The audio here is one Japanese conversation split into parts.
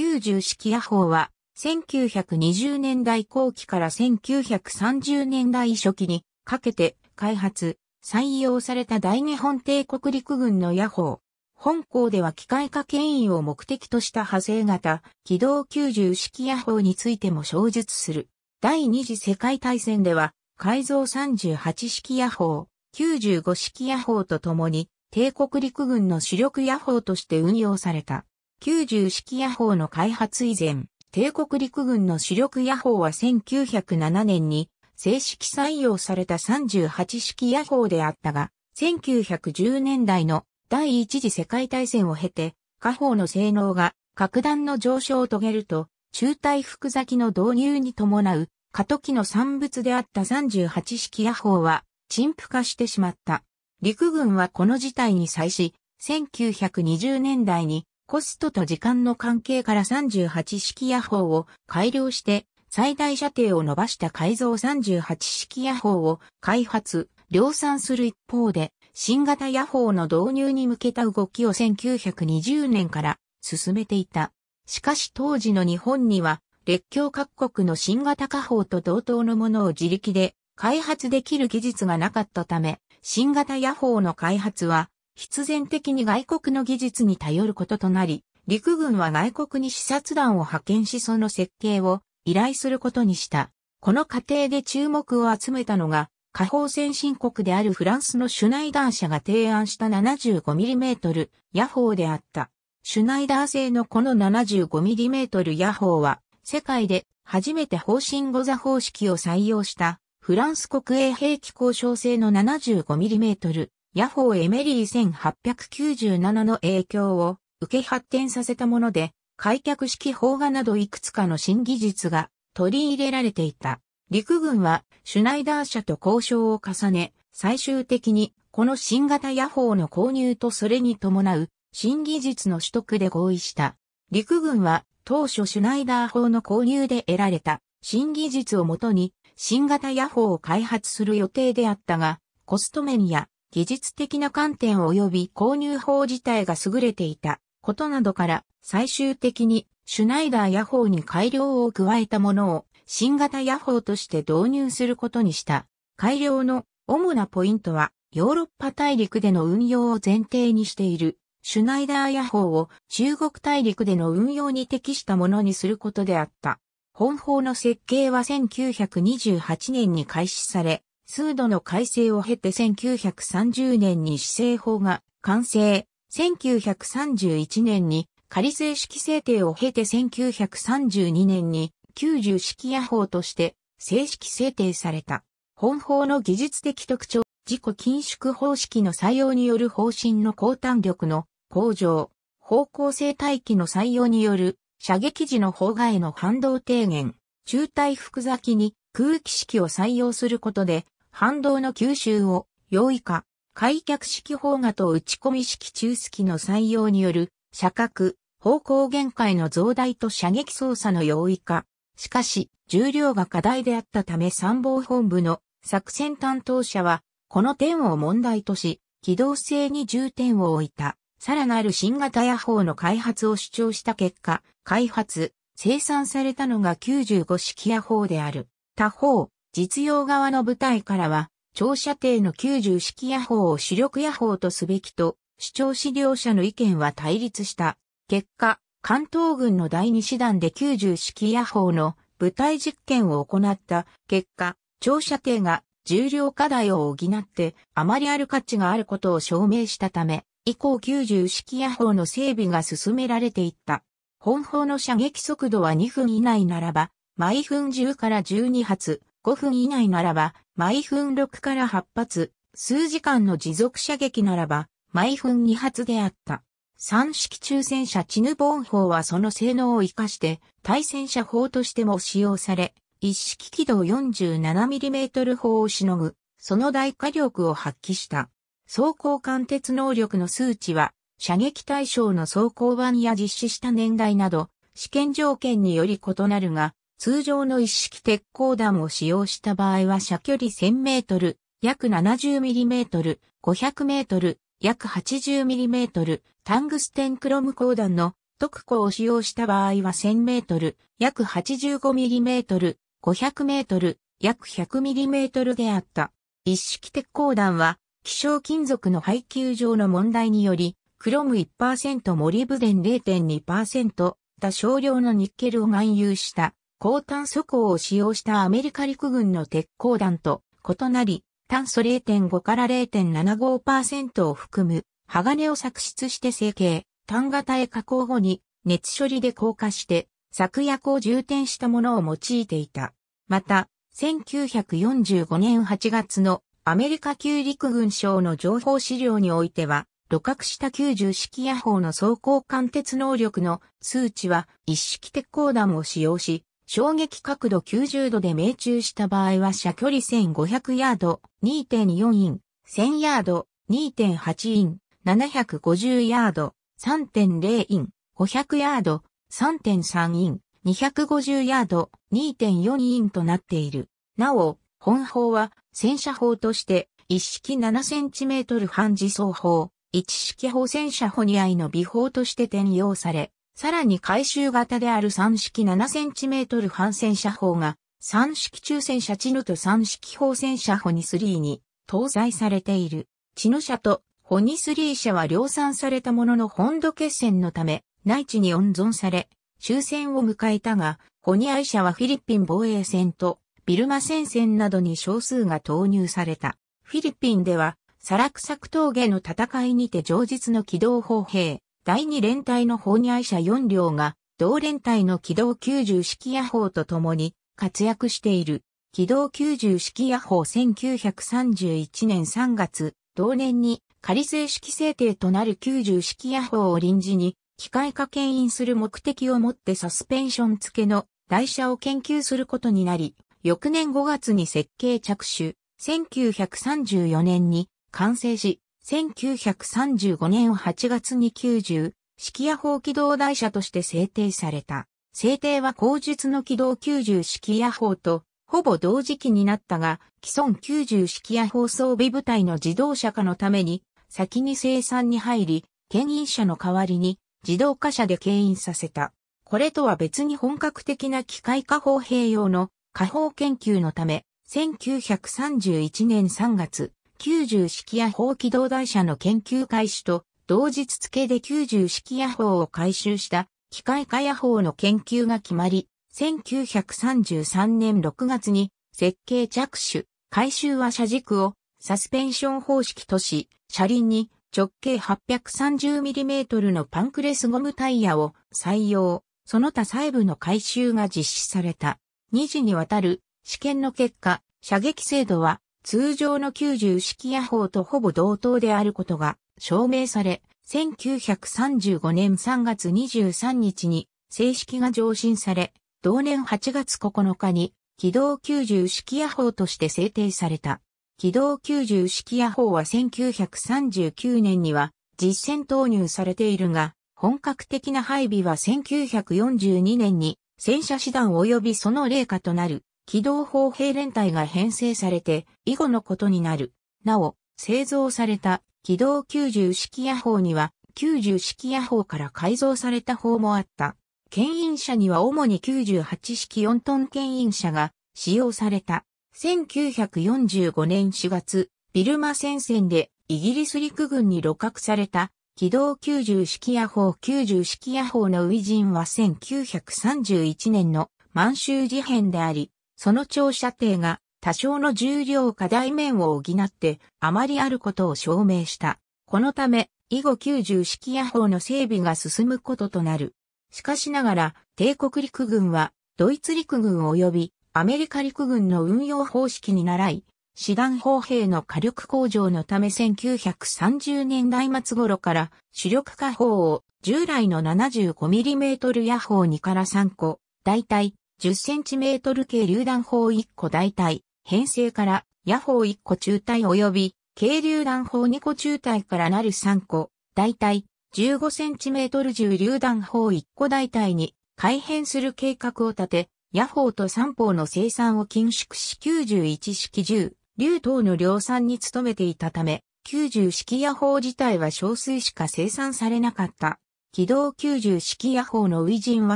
90式野砲は、1920年代後期から1930年代初期にかけて開発、採用された大日本帝国陸軍の野砲。本校では機械化牽引を目的とした派生型、機動90式野砲についても詳述する。第二次世界大戦では、改造38式野砲、95式野砲とともに、帝国陸軍の主力野砲として運用された。90式野砲の開発以前、帝国陸軍の主力野砲は1907年に正式採用された38式野砲であったが、1910年代の第一次世界大戦を経て、火砲の性能が格段の上昇を遂げると、中体服崎の導入に伴う、過渡期の産物であった38式野砲は、陳腐化してしまった。陸軍はこの事態に際し、1920年代にコストと時間の関係から38式野砲を改良して最大射程を伸ばした改造38式野砲を開発、量産する一方で、新型野砲の導入に向けた動きを1920年から進めていた。しかし当時の日本には、列強各国の新型火砲と同等のものを自力で開発できる技術がなかったため、新型野砲の開発は必然的に外国の技術に頼ることとなり、陸軍は外国に視察団を派遣しその設計を依頼することにした。この過程で注目を集めたのが、下方先進国であるフランスのシュナイダー社が提案した 75mm ヤホーであった。シュナイダー製のこの 75mm ヤホーは、世界で初めて方針語座方式を採用した、フランス国営兵器交渉制の 75mm ヤホー・エメリー1897の影響を受け発展させたもので、開脚式砲画などいくつかの新技術が取り入れられていた。陸軍はシュナイダー社と交渉を重ね、最終的にこの新型ヤホーの購入とそれに伴う新技術の取得で合意した。陸軍は当初シュナイダー砲の購入で得られた新技術をもとに新型ヤホーを開発する予定であったが、コスト面や技術的な観点及び購入法自体が優れていたことなどから最終的にシュナイダーヤホーに改良を加えたものを新型ヤホーとして導入することにした。改良の主なポイントはヨーロッパ大陸での運用を前提にしているシュナイダーヤホーを中国大陸での運用に適したものにすることであった。本法の設計は1928年に開始され、数度の改正を経て1930年に市政法が完成、1931年に仮正式制定を経て1932年に90式野法として正式制定された。本法の技術的特徴、自己緊縮方式の採用による方針の高単力の向上、方向性待機の採用による射撃時の方外の反動低減、中体複座機に空気式を採用することで反動の吸収を、用意か、開脚式砲画と打ち込み式中式の採用による、射角、方向限界の増大と射撃操作の容易化。しかし、重量が課題であったため参謀本部の作戦担当者は、この点を問題とし、機動性に重点を置いた、さらなる新型野砲の開発を主張した結果、開発、生産されたのが95式野砲である。他方、実用側の部隊からは、長射程の90式野砲を主力野砲とすべきと、主張し両者の意見は対立した。結果、関東軍の第2師団で90式野砲の部隊実験を行った結果、長射程が重量課題を補ってあまりある価値があることを証明したため、以降90式野砲の整備が進められていった。本砲の射撃速度は2分以内ならば、毎分10から12発、5分以内ならば、毎分6から8発、数時間の持続射撃ならば、毎分2発であった。三式中戦車チヌボン砲はその性能を活かして、対戦車砲としても使用され、一式軌道 47mm 砲をしのぐ、その大火力を発揮した。装甲貫徹能力の数値は、射撃対象の装甲版や実施した年代など、試験条件により異なるが、通常の一式鉄鋼弾を使用した場合は射距離1000メートル、約70ミリメートル、500メートル、約80ミリメートル、タングステンクロム鋼弾の特鋼を使用した場合は1000メートル、約85ミリメートル、500メートル、約100ミリメートルであった。一式鉄鋼弾は、希少金属の配給上の問題により、クロム1%モリブデン0.2%、多少量のニッケルを含有した高炭素鋼を使用したアメリカ陸軍の鉄鋼弾と異なり、炭素0.5から0.75%を含む鋼を作出して成形、炭型へ加工後に熱処理で硬化して作薬を充填したものを用いていた。また、1945年8月のアメリカ旧陸軍省の情報資料においては、露覚した90式野砲の走行貫鉄能力の数値は一式鉄鋼弾を使用し、衝撃角度90度で命中した場合は射距離1500ヤード2.4イン、1000ヤード2.8イン、750ヤード3.0イン、500ヤード3.3イン、250ヤード2.4インとなっている。なお、本砲は戦車砲として一式7センチメートル半自走砲、一式砲戦車ホに合いの美砲として転用され、さらに回収型である3式7センチメートル反戦車砲が、3式中戦車チヌと3式砲戦車ホニスリーに搭載されている。チヌ車とホニスリー車は量産されたものの本土決戦のため、内地に温存され、終戦を迎えたが、ホニアイ車はフィリピン防衛戦とビルマ戦線などに少数が投入された。フィリピンでは、サラクサク峠の戦いにて上実の機動砲兵、第2連隊の砲に愛車4両が、同連隊の機動90式野砲と共に活躍している。機動90式野砲1931年3月、同年に仮正式制定となる90式野砲を臨時に、機械化牽引する目的をもってサスペンション付けの台車を研究することになり、翌年5月に設計着手、1934年に完成し、1935年8月に90、式夜法機動台車として制定された。制定は後述の軌道90式夜法と、ほぼ同時期になったが、既存90式夜法装備部隊の自動車化のために、先に生産に入り、牽引車の代わりに、自動化車で牽引させた。これとは別に本格的な機械化法併用の、化法研究のため、1931年3月、九十式野砲機動台車の研究開始と、同日付で九十式野砲を回収した機械化野砲の研究が決まり、1933年6月に設計着手、回収は車軸をサスペンション方式とし、車輪に直径 830mm のパンクレスゴムタイヤを採用、その他細部の回収が実施された。2次にわたる試験の結果、射撃精度は通常の90式野砲とほぼ同等であることが証明され、1935年3月23日に正式が上申され、同年8月9日に軌道90式野砲として制定された。軌道90式野砲は1939年には実戦投入されているが、本格的な配備は1942年に戦車師団及びその霊下となる機動砲兵連隊が編成されて、以後のことになる。なお、製造された機動90式野砲には、90式野砲から改造された砲もあった。牽引車には主に98式4トン牽引車が使用された。1945年4月、ビルマ戦線でイギリス陸軍に露獲された機動90式野砲90式野砲のジ陣は1931年の満州事変であり、その長射程が多少の重量課題面を補ってあまりあることを証明した。このため、以後90式野砲の整備が進むこととなる。しかしながら、帝国陸軍は、ドイツ陸軍及びアメリカ陸軍の運用方式に習い、師団砲兵の火力向上のため1930年代末頃から主力火砲を従来の 75mm 野砲2から3個、大体10センチメートル系榴弾砲1個大隊、編成から、野砲1個中隊及び、軽榴弾砲2個中隊からなる3個、大隊、15センチメートル重榴弾砲1個大隊に、改変する計画を立て、野砲と三砲の生産を禁縮し91式銃、竜等の量産に努めていたため、90式野砲自体は少数しか生産されなかった。軌道90式野砲の初人は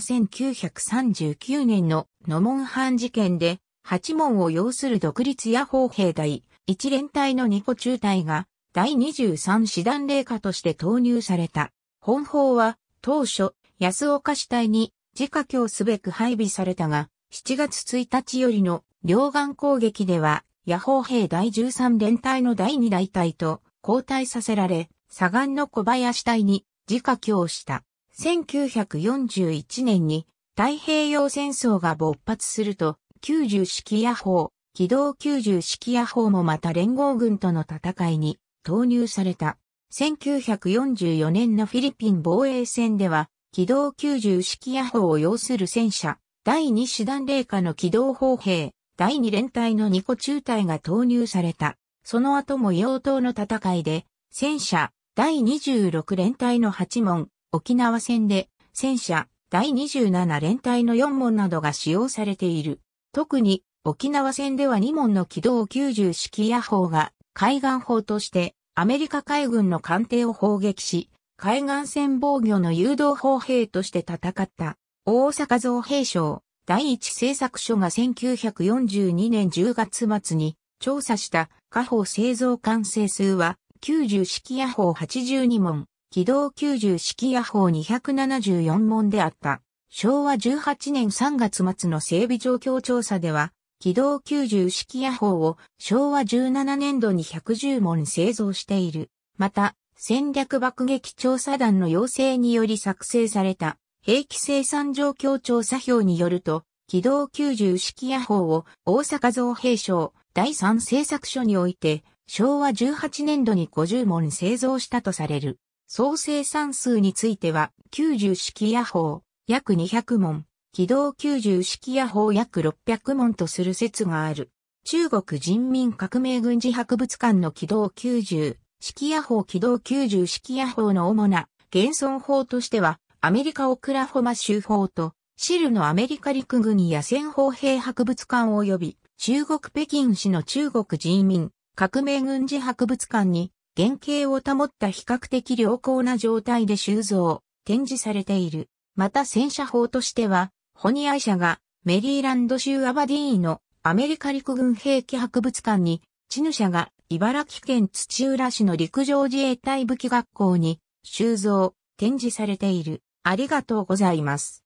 1939年の野門藩事件で、八門を要する独立野砲兵隊、一連隊の二個中隊が、第23師団霊下として投入された。本砲は、当初、安岡市隊に自家境すべく配備されたが、7月1日よりの両岸攻撃では、野砲兵第13連隊の第2大隊と交代させられ、左岸の小林隊に自家教した。1941年に太平洋戦争が勃発すると、九十式野砲、機動九十式野砲もまた連合軍との戦いに投入された。1944年のフィリピン防衛戦では、機動九十式野砲を要する戦車、第二師団霊下の機動砲兵、第二連隊の二個中隊が投入された。その後も洋刀の戦いで、戦車、第26連隊の8門、沖縄戦で、戦車、第27連隊の4門などが使用されている。特に、沖縄戦では2門の機動90式野砲が、海岸砲として、アメリカ海軍の艦艇を砲撃し、海岸線防御の誘導砲兵として戦った、大阪造兵省第一製作所が1942年10月末に調査した火砲製造完成数は90式野砲82門、軌道90式野砲274門であった。昭和18年3月末の整備状況調査では、軌道90式野砲を昭和17年度に110門製造している。また、戦略爆撃調査団の要請により作成された兵器生産状況調査表によると、軌道90式野砲を大阪造兵省第3製作所において昭和18年度に50門製造したとされる。総生産数については、90式野砲、約200門、軌道90式野砲約600門とする説がある。中国人民革命軍事博物館の軌道90式野砲軌道90式野砲の主な現存砲としては、アメリカオクラホマ州砲と、シルのアメリカ陸軍野戦砲兵博物館及び、中国北京市の中国人民革命軍事博物館に原型を保った比較的良好な状態で収蔵、展示されている。また戦車砲としては、ホニアイ社がメリーランド州アバディーンのアメリカ陸軍兵器博物館に、チヌ社が茨城県土浦市の陸上自衛隊武器学校に収蔵、展示されている。ありがとうございます。